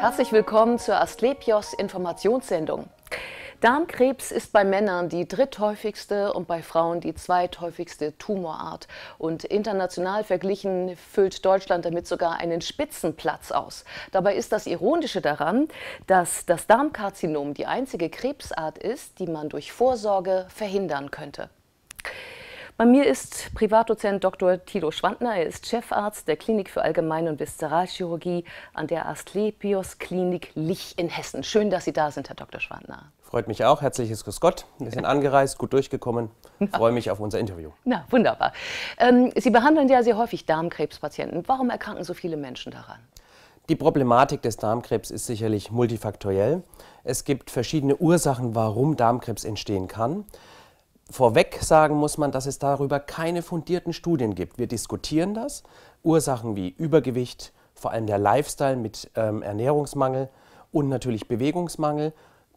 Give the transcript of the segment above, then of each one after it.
Herzlich willkommen zur Asklepios Informationssendung. Darmkrebs ist bei Männern die dritthäufigste und bei Frauen die zweithäufigste Tumorart. Und international verglichen füllt Deutschland damit sogar einen Spitzenplatz aus. Dabei ist das Ironische daran, dass das Darmkarzinom die einzige Krebsart ist, die man durch Vorsorge verhindern könnte. Bei mir ist Privatdozent Dr. Thilo Schwandner. Er ist Chefarzt der Klinik für Allgemein- und Visceralchirurgie an der Asklepios Klinik Lich in Hessen. Schön, dass Sie da sind, Herr Dr. Schwandner. Freut mich auch. Herzliches Grüß Gott. Wir sind angereist, gut durchgekommen. Na. Freue mich auf unser Interview. Na, wunderbar. Ähm, Sie behandeln ja sehr häufig Darmkrebspatienten. Warum erkranken so viele Menschen daran? Die Problematik des Darmkrebs ist sicherlich multifaktoriell. Es gibt verschiedene Ursachen, warum Darmkrebs entstehen kann. Vorweg sagen muss man, dass es darüber keine fundierten Studien gibt. Wir diskutieren das. Ursachen wie Übergewicht, vor allem der Lifestyle mit ähm, Ernährungsmangel und natürlich Bewegungsmangel,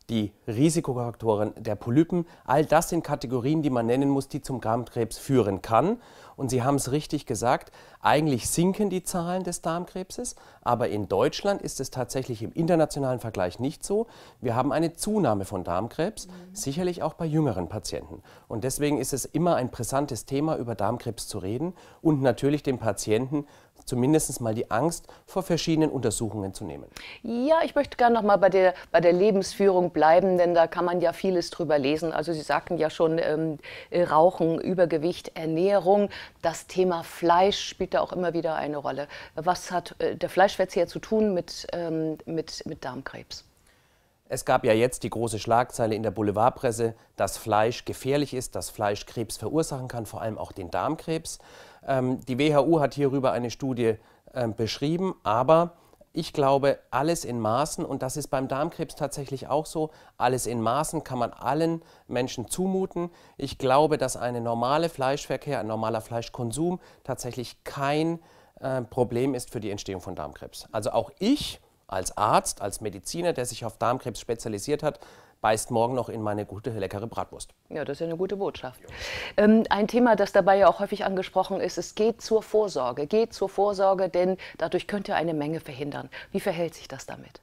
die Risikofaktoren der Polypen, all das sind Kategorien, die man nennen muss, die zum Darmkrebs führen kann. Und Sie haben es richtig gesagt, eigentlich sinken die Zahlen des Darmkrebses, aber in Deutschland ist es tatsächlich im internationalen Vergleich nicht so. Wir haben eine Zunahme von Darmkrebs, mhm. sicherlich auch bei jüngeren Patienten. Und deswegen ist es immer ein brisantes Thema, über Darmkrebs zu reden und natürlich den Patienten zumindest mal die Angst vor verschiedenen Untersuchungen zu nehmen. Ja, ich möchte gerne noch mal bei der, bei der Lebensführung bleiben, denn da kann man ja vieles drüber lesen. Also Sie sagten ja schon, ähm, äh, Rauchen, Übergewicht, Ernährung, das Thema Fleisch spielt da auch immer wieder eine Rolle. Was hat äh, der Fleischverzehr zu tun mit, ähm, mit, mit Darmkrebs? Es gab ja jetzt die große Schlagzeile in der Boulevardpresse, dass Fleisch gefährlich ist, dass Fleisch Krebs verursachen kann, vor allem auch den Darmkrebs. Ähm, die WHO hat hierüber eine Studie ähm, beschrieben, aber ich glaube, alles in Maßen, und das ist beim Darmkrebs tatsächlich auch so, alles in Maßen kann man allen Menschen zumuten. Ich glaube, dass ein normale Fleischverkehr, ein normaler Fleischkonsum tatsächlich kein äh, Problem ist für die Entstehung von Darmkrebs. Also auch ich als Arzt, als Mediziner, der sich auf Darmkrebs spezialisiert hat, beißt morgen noch in meine gute, leckere Bratwurst. Ja, das ist ja eine gute Botschaft. Ähm, ein Thema, das dabei ja auch häufig angesprochen ist, es geht zur Vorsorge. Geht zur Vorsorge, denn dadurch könnt ihr eine Menge verhindern. Wie verhält sich das damit?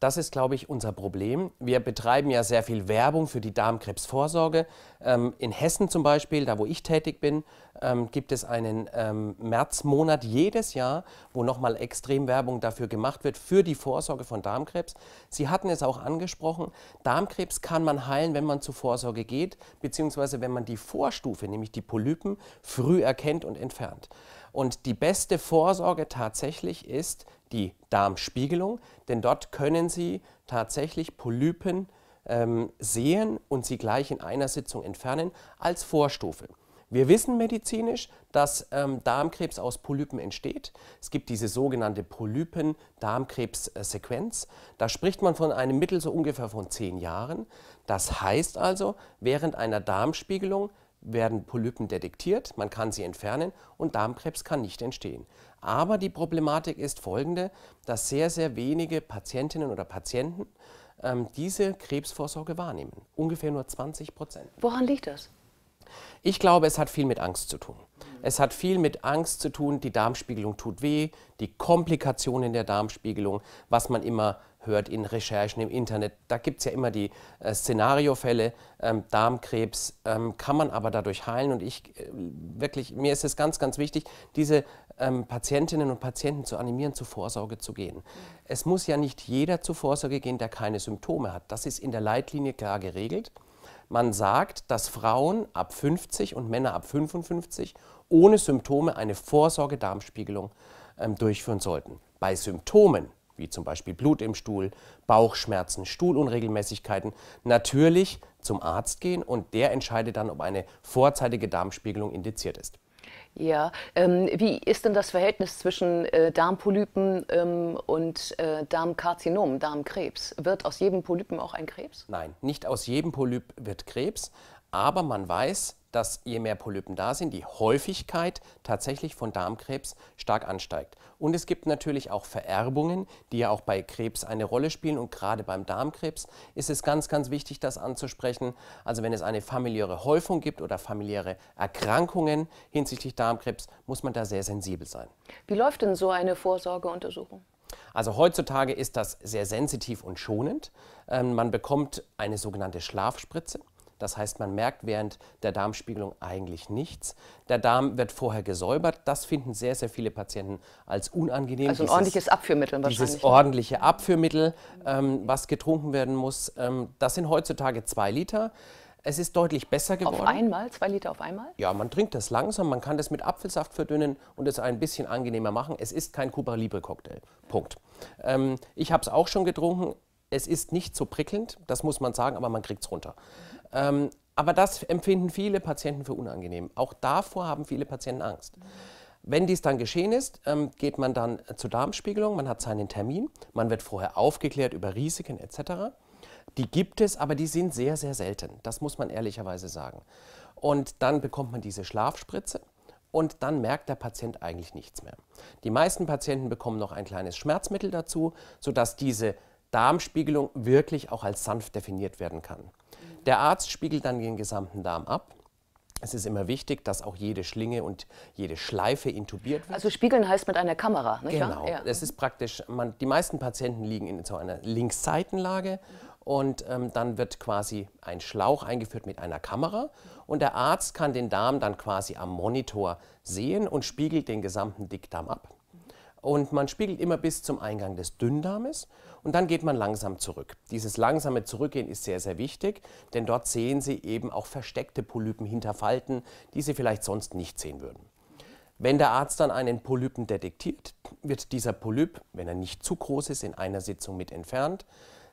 Das ist, glaube ich, unser Problem. Wir betreiben ja sehr viel Werbung für die Darmkrebsvorsorge. Ähm, in Hessen zum Beispiel, da wo ich tätig bin, ähm, gibt es einen ähm, Märzmonat jedes Jahr, wo nochmal extrem Werbung dafür gemacht wird, für die Vorsorge von Darmkrebs. Sie hatten es auch angesprochen, Darmkrebs kann man heilen, wenn man zur Vorsorge geht, beziehungsweise wenn man die Vorstufe, nämlich die Polypen, früh erkennt und entfernt. Und die beste Vorsorge tatsächlich ist, die Darmspiegelung, denn dort können Sie tatsächlich Polypen ähm, sehen und sie gleich in einer Sitzung entfernen als Vorstufe. Wir wissen medizinisch, dass ähm, Darmkrebs aus Polypen entsteht. Es gibt diese sogenannte Polypen-Darmkrebs-Sequenz. Da spricht man von einem Mittel so ungefähr von zehn Jahren. Das heißt also, während einer Darmspiegelung werden Polypen detektiert, man kann sie entfernen und Darmkrebs kann nicht entstehen. Aber die Problematik ist folgende, dass sehr, sehr wenige Patientinnen oder Patienten ähm, diese Krebsvorsorge wahrnehmen. Ungefähr nur 20 Prozent. Woran liegt das? Ich glaube, es hat viel mit Angst zu tun. Es hat viel mit Angst zu tun, die Darmspiegelung tut weh, die Komplikationen der Darmspiegelung, was man immer hört in Recherchen im Internet. Da gibt es ja immer die äh, Szenariofälle. Ähm, Darmkrebs ähm, kann man aber dadurch heilen. Und ich äh, wirklich, mir ist es ganz, ganz wichtig, diese ähm, Patientinnen und Patienten zu animieren, zur Vorsorge zu gehen. Es muss ja nicht jeder zur Vorsorge gehen, der keine Symptome hat. Das ist in der Leitlinie klar geregelt. Man sagt, dass Frauen ab 50 und Männer ab 55 ohne Symptome eine Vorsorge-Darmspiegelung ähm, durchführen sollten. Bei Symptomen wie zum Beispiel Blut im Stuhl, Bauchschmerzen, Stuhlunregelmäßigkeiten, natürlich zum Arzt gehen und der entscheidet dann, ob eine vorzeitige Darmspiegelung indiziert ist. Ja, ähm, wie ist denn das Verhältnis zwischen äh, Darmpolypen ähm, und äh, Darmkarzinom, Darmkrebs? Wird aus jedem Polypen auch ein Krebs? Nein, nicht aus jedem Polyp wird Krebs, aber man weiß, dass je mehr Polypen da sind, die Häufigkeit tatsächlich von Darmkrebs stark ansteigt. Und es gibt natürlich auch Vererbungen, die ja auch bei Krebs eine Rolle spielen. Und gerade beim Darmkrebs ist es ganz, ganz wichtig, das anzusprechen. Also wenn es eine familiäre Häufung gibt oder familiäre Erkrankungen hinsichtlich Darmkrebs, muss man da sehr sensibel sein. Wie läuft denn so eine Vorsorgeuntersuchung? Also heutzutage ist das sehr sensitiv und schonend. Ähm, man bekommt eine sogenannte Schlafspritze. Das heißt, man merkt während der Darmspiegelung eigentlich nichts. Der Darm wird vorher gesäubert. Das finden sehr, sehr viele Patienten als unangenehm. Also ein dieses, ordentliches Abführmittel wahrscheinlich. Dieses ordentliche Abführmittel, ähm, was getrunken werden muss. Ähm, das sind heutzutage zwei Liter. Es ist deutlich besser geworden. Auf einmal? Zwei Liter auf einmal? Ja, man trinkt das langsam, man kann das mit Apfelsaft verdünnen und es ein bisschen angenehmer machen. Es ist kein Cuba Libre Cocktail. Punkt. Ähm, ich habe es auch schon getrunken. Es ist nicht so prickelnd, das muss man sagen, aber man kriegt es runter. Mhm. Ähm, aber das empfinden viele Patienten für unangenehm. Auch davor haben viele Patienten Angst. Wenn dies dann geschehen ist, ähm, geht man dann zur Darmspiegelung, man hat seinen Termin, man wird vorher aufgeklärt über Risiken etc. Die gibt es, aber die sind sehr, sehr selten. Das muss man ehrlicherweise sagen. Und dann bekommt man diese Schlafspritze und dann merkt der Patient eigentlich nichts mehr. Die meisten Patienten bekommen noch ein kleines Schmerzmittel dazu, sodass diese Darmspiegelung wirklich auch als sanft definiert werden kann. Der Arzt spiegelt dann den gesamten Darm ab. Es ist immer wichtig, dass auch jede Schlinge und jede Schleife intubiert wird. Also spiegeln heißt mit einer Kamera, nicht Genau. Ja. Es ist praktisch, man, die meisten Patienten liegen in so einer Linksseitenlage und ähm, dann wird quasi ein Schlauch eingeführt mit einer Kamera und der Arzt kann den Darm dann quasi am Monitor sehen und spiegelt den gesamten Dickdarm ab und man spiegelt immer bis zum Eingang des Dünndarmes und dann geht man langsam zurück. Dieses langsame Zurückgehen ist sehr, sehr wichtig, denn dort sehen Sie eben auch versteckte Polypen hinter Falten, die Sie vielleicht sonst nicht sehen würden. Wenn der Arzt dann einen Polypen detektiert, wird dieser Polyp, wenn er nicht zu groß ist, in einer Sitzung mit entfernt.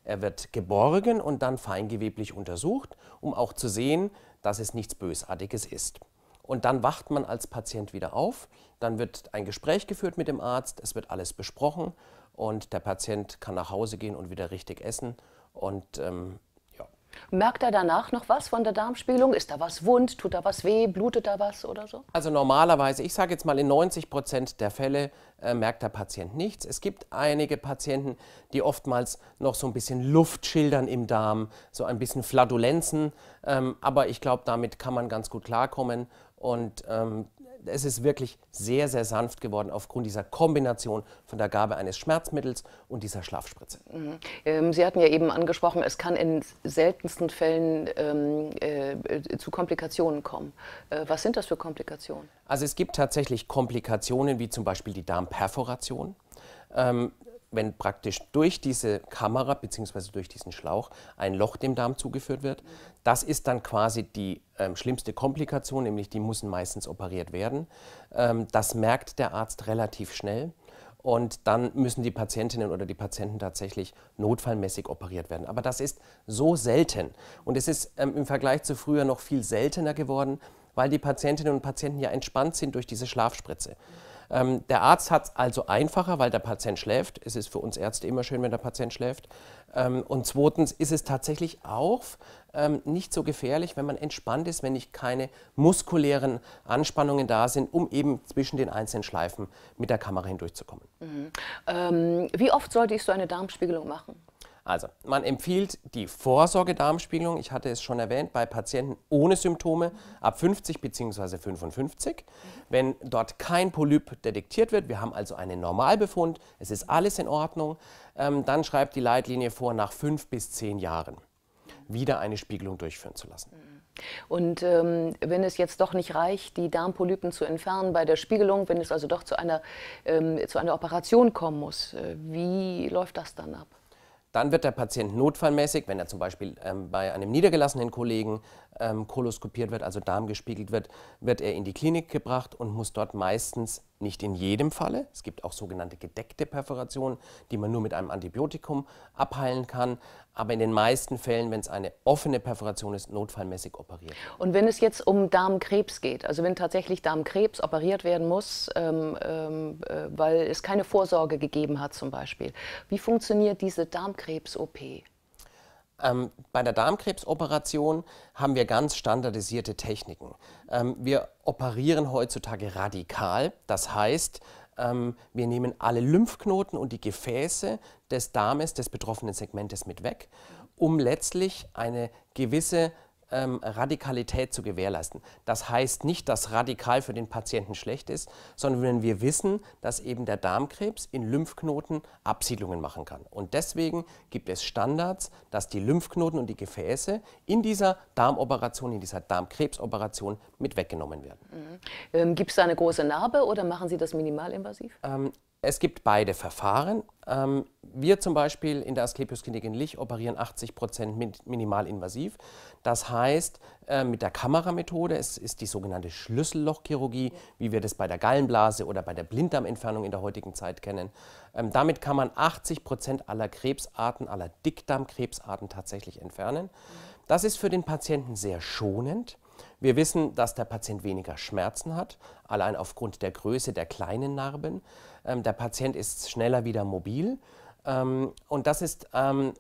Er wird geborgen und dann feingeweblich untersucht, um auch zu sehen, dass es nichts Bösartiges ist. Und dann wacht man als Patient wieder auf, dann wird ein Gespräch geführt mit dem Arzt, es wird alles besprochen und der Patient kann nach Hause gehen und wieder richtig essen. Und ähm, ja. Merkt er danach noch was von der Darmspielung? Ist da was wund? Tut da was weh? Blutet da was oder so? Also normalerweise, ich sage jetzt mal in 90 Prozent der Fälle äh, merkt der Patient nichts. Es gibt einige Patienten, die oftmals noch so ein bisschen Luft schildern im Darm, so ein bisschen Flatulenzen. Ähm, aber ich glaube, damit kann man ganz gut klarkommen und ähm, es ist wirklich sehr, sehr sanft geworden aufgrund dieser Kombination von der Gabe eines Schmerzmittels und dieser Schlafspritze. Mhm. Ähm, Sie hatten ja eben angesprochen, es kann in seltensten Fällen ähm, äh, zu Komplikationen kommen. Äh, was sind das für Komplikationen? Also es gibt tatsächlich Komplikationen wie zum Beispiel die Darmperforation. Ähm, wenn praktisch durch diese Kamera bzw. durch diesen Schlauch ein Loch dem Darm zugeführt wird. Das ist dann quasi die ähm, schlimmste Komplikation, nämlich die müssen meistens operiert werden. Ähm, das merkt der Arzt relativ schnell. Und dann müssen die Patientinnen oder die Patienten tatsächlich notfallmäßig operiert werden. Aber das ist so selten. Und es ist ähm, im Vergleich zu früher noch viel seltener geworden, weil die Patientinnen und Patienten ja entspannt sind durch diese Schlafspritze. Ähm, der Arzt hat es also einfacher, weil der Patient schläft. Es ist für uns Ärzte immer schön, wenn der Patient schläft. Ähm, und zweitens ist es tatsächlich auch ähm, nicht so gefährlich, wenn man entspannt ist, wenn nicht keine muskulären Anspannungen da sind, um eben zwischen den einzelnen Schleifen mit der Kamera hindurchzukommen. Mhm. Ähm, wie oft sollte ich so eine Darmspiegelung machen? Also, man empfiehlt die Vorsorgedarmspiegelung, ich hatte es schon erwähnt, bei Patienten ohne Symptome ab 50 bzw. 55. Wenn dort kein Polyp detektiert wird, wir haben also einen Normalbefund, es ist alles in Ordnung, ähm, dann schreibt die Leitlinie vor, nach fünf bis zehn Jahren wieder eine Spiegelung durchführen zu lassen. Und ähm, wenn es jetzt doch nicht reicht, die Darmpolypen zu entfernen bei der Spiegelung, wenn es also doch zu einer, ähm, zu einer Operation kommen muss, äh, wie läuft das dann ab? Dann wird der Patient notfallmäßig, wenn er zum Beispiel ähm, bei einem niedergelassenen Kollegen ähm, koloskopiert wird, also Darm gespiegelt wird, wird er in die Klinik gebracht und muss dort meistens nicht in jedem Falle, es gibt auch sogenannte gedeckte Perforationen, die man nur mit einem Antibiotikum abheilen kann, aber in den meisten Fällen, wenn es eine offene Perforation ist, notfallmäßig operiert. Und wenn es jetzt um Darmkrebs geht, also wenn tatsächlich Darmkrebs operiert werden muss, ähm, ähm, äh, weil es keine Vorsorge gegeben hat zum Beispiel, wie funktioniert diese Darmkrebs-OP? Ähm, bei der Darmkrebsoperation haben wir ganz standardisierte Techniken. Ähm, wir operieren heutzutage radikal, das heißt, ähm, wir nehmen alle Lymphknoten und die Gefäße des Darmes, des betroffenen Segmentes mit weg, um letztlich eine gewisse ähm, Radikalität zu gewährleisten. Das heißt nicht, dass radikal für den Patienten schlecht ist, sondern wenn wir wissen, dass eben der Darmkrebs in Lymphknoten Absiedlungen machen kann. Und deswegen gibt es Standards, dass die Lymphknoten und die Gefäße in dieser Darmoperation, in dieser Darmkrebsoperation mit weggenommen werden. Mhm. Ähm, gibt es da eine große Narbe oder machen Sie das minimalinvasiv? Ähm, es gibt beide Verfahren. Ähm, wir zum Beispiel in der Asklepios-Klinik in Lich operieren 80 Prozent minimalinvasiv. Das heißt, äh, mit der Kameramethode, es ist die sogenannte Schlüssellochchirurgie, wie wir das bei der Gallenblase oder bei der Blinddarmentfernung in der heutigen Zeit kennen. Ähm, damit kann man 80 Prozent aller Krebsarten, aller Dickdarmkrebsarten tatsächlich entfernen. Das ist für den Patienten sehr schonend. Wir wissen, dass der Patient weniger Schmerzen hat, allein aufgrund der Größe der kleinen Narben. Ähm, der Patient ist schneller wieder mobil. Ähm, und das ist ähm,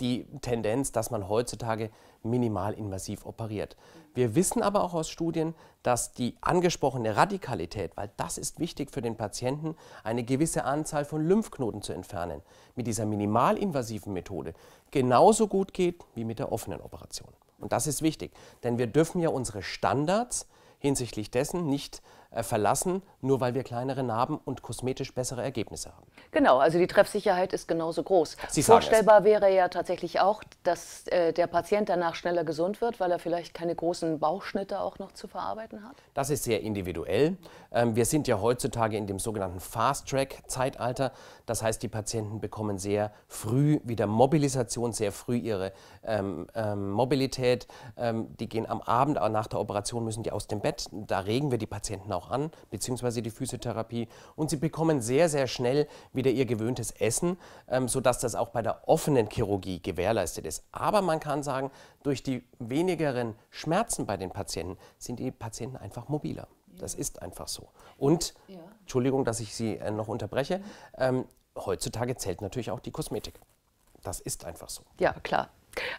die Tendenz, dass man heutzutage minimalinvasiv operiert. Wir wissen aber auch aus Studien, dass die angesprochene Radikalität, weil das ist wichtig für den Patienten, eine gewisse Anzahl von Lymphknoten zu entfernen, mit dieser minimalinvasiven Methode genauso gut geht wie mit der offenen Operation. Und das ist wichtig, denn wir dürfen ja unsere Standards hinsichtlich dessen nicht äh, verlassen, nur weil wir kleinere Narben und kosmetisch bessere Ergebnisse haben. Genau, also die Treffsicherheit ist genauso groß. Sie Vorstellbar es. wäre ja tatsächlich auch, dass äh, der Patient danach schneller gesund wird, weil er vielleicht keine großen Bauchschnitte auch noch zu verarbeiten hat? Das ist sehr individuell. Ähm, wir sind ja heutzutage in dem sogenannten Fast-Track-Zeitalter. Das heißt, die Patienten bekommen sehr früh wieder Mobilisation, sehr früh ihre ähm, ähm, Mobilität. Ähm, die gehen am Abend nach der Operation, müssen die aus dem Bett. Da regen wir die Patienten auch an, beziehungsweise oder sie die Physiotherapie und sie bekommen sehr, sehr schnell wieder ihr gewöhntes Essen, ähm, sodass das auch bei der offenen Chirurgie gewährleistet ist. Aber man kann sagen, durch die wenigeren Schmerzen bei den Patienten sind die Patienten einfach mobiler. Das ist einfach so. Und, ja. Entschuldigung, dass ich Sie äh, noch unterbreche, ähm, heutzutage zählt natürlich auch die Kosmetik. Das ist einfach so. Ja, klar.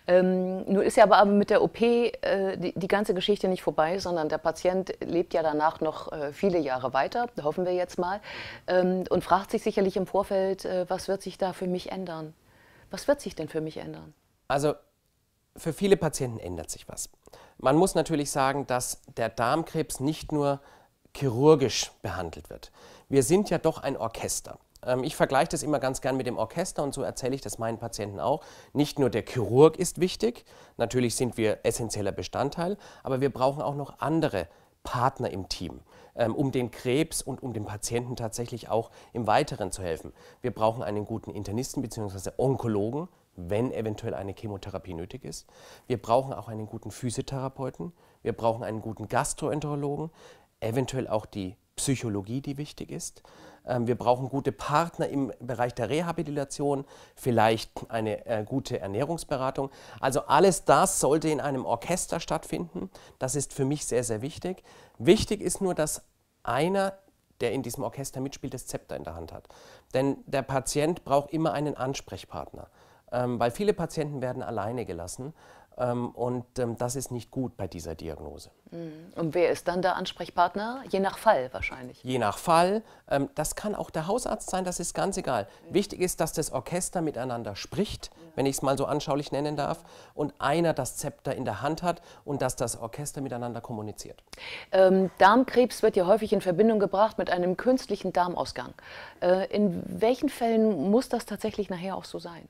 Ähm, nun ist ja aber mit der OP äh, die, die, ganze Geschichte nicht vorbei, sondern der Patient lebt ja danach noch äh, viele Jahre weiter, hoffen wir jetzt mal, ähm, und fragt sich sicherlich im Vorfeld, äh, was wird sich da für mich ändern? Was wird sich denn für mich ändern? Also für viele Patienten ändert sich was. Man muss natürlich sagen, dass der Darmkrebs nicht nur chirurgisch behandelt wird. Wir sind ja doch ein Orchester. Ähm, ich vergleiche das immer ganz gern mit dem Orchester und so erzähle ich das meinen Patienten auch. Nicht nur der Chirurg ist wichtig, natürlich sind wir essentieller Bestandteil, aber wir brauchen auch noch andere Partner im Team, ähm, um den Krebs und um den Patienten tatsächlich auch im Weiteren zu helfen. Wir brauchen einen guten Internisten bzw. Onkologen, wenn eventuell eine Chemotherapie nötig ist. Wir brauchen auch einen guten Physiotherapeuten, wir brauchen einen guten Gastroenterologen, eventuell auch die Psychologie, die wichtig ist. Ähm, wir brauchen gute Partner im Bereich der Rehabilitation, vielleicht eine äh, gute Ernährungsberatung. Also alles das sollte in einem Orchester stattfinden. Das ist für mich sehr, sehr wichtig. Wichtig ist nur, dass einer, der in diesem Orchester mitspielt, das Zepter in der Hand hat. Denn der Patient braucht immer einen Ansprechpartner, ähm, weil viele Patienten werden alleine gelassen ähm, und ähm, das ist nicht gut bei dieser Diagnose. Mhm. Und wer ist dann der Ansprechpartner? Je nach Fall wahrscheinlich. Je nach Fall. Ähm, das kann auch der Hausarzt sein, das ist ganz egal. Wichtig ist, dass das Orchester miteinander spricht, wenn ich es mal so anschaulich nennen darf, und einer das Zepter in der Hand hat und dass das Orchester miteinander kommuniziert. Ähm, Darmkrebs wird ja häufig in Verbindung gebracht mit einem künstlichen Darmausgang. Äh, in welchen Fällen muss das tatsächlich nachher auch so sein?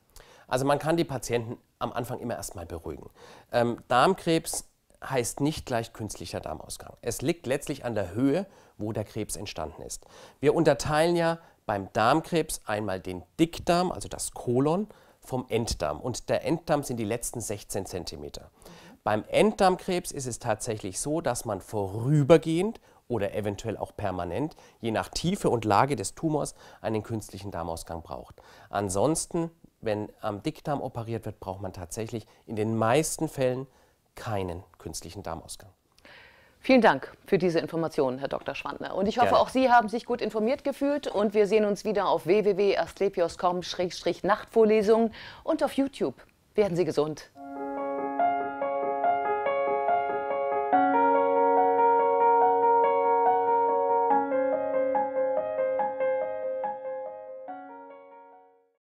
Also man kann die Patienten am Anfang immer erstmal beruhigen. Ähm, Darmkrebs heißt nicht gleich künstlicher Darmausgang. Es liegt letztlich an der Höhe, wo der Krebs entstanden ist. Wir unterteilen ja beim Darmkrebs einmal den Dickdarm, also das Kolon, vom Enddarm. Und der Enddarm sind die letzten 16 cm. Beim Enddarmkrebs ist es tatsächlich so, dass man vorübergehend oder eventuell auch permanent, je nach Tiefe und Lage des Tumors, einen künstlichen Darmausgang braucht. Ansonsten wenn am Dickdarm operiert wird, braucht man tatsächlich in den meisten Fällen keinen künstlichen Darmausgang. Vielen Dank für diese Informationen, Herr Dr. Schwandner. Und ich hoffe, Gerne. auch Sie haben sich gut informiert gefühlt. Und wir sehen uns wieder auf www.astlepios.com-nachtvorlesungen und auf YouTube. Werden Sie gesund.